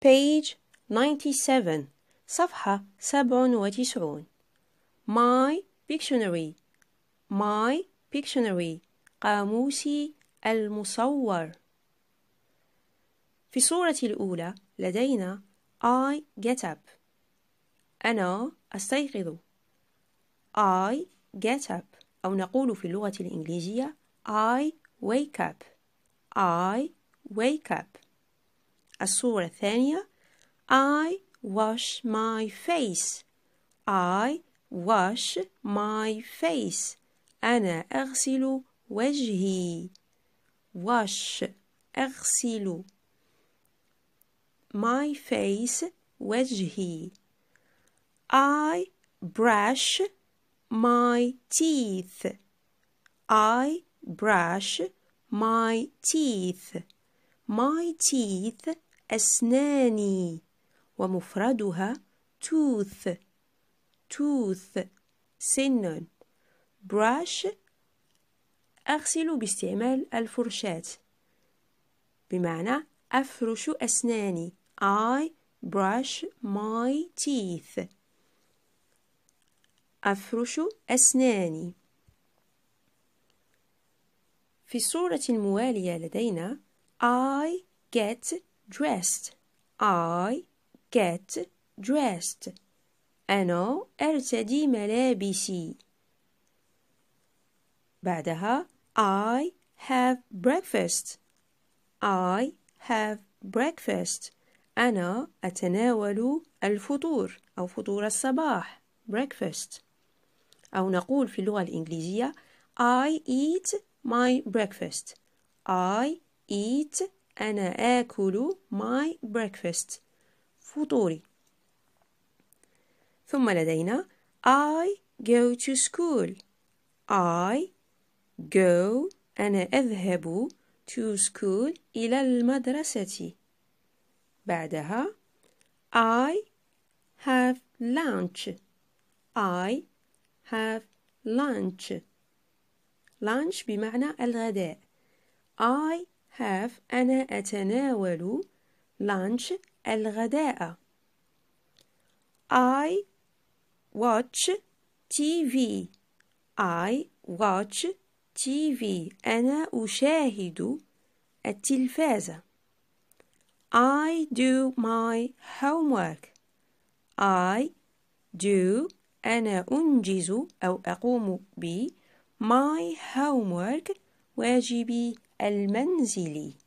page 97 صفحة 97 my dictionary my Pictionary قاموسي المصور في الصورة الأولى لدينا I get up أنا أستيقظ I get up أو نقول في اللغة الإنجليزية I wake up I wake up الصورة الثانية I wash my face I wash my face أنا أغسل وجهي wash أغسل my face وجهي I brush my teeth I brush my teeth my teeth أسناني ومفردها tooth tooth سن brush أغسل باستعمال الفرشاة بمعنى أفرش أسناني I brush my teeth أفرش أسناني في الصورة الموالية لدينا I get dressed I get dressed أنا أرتدي ملابسي بعدها I have breakfast I have breakfast أنا أتناول الفطور أو فطور الصباح breakfast أو نقول في اللغة الإنجليزية I eat my breakfast I eat أنا آكل my breakfast فطوري ثم لدينا I go to school I go أنا أذهب to school إلى المدرسة بعدها I have lunch I have lunch lunch بمعنى الغداء I هاف أنا أتناول lunch الغداء I watch TV I watch TV أنا أشاهد التلفاز I do my homework I do أنا أنجز أو أقوم ب my homework واجبي المنزلي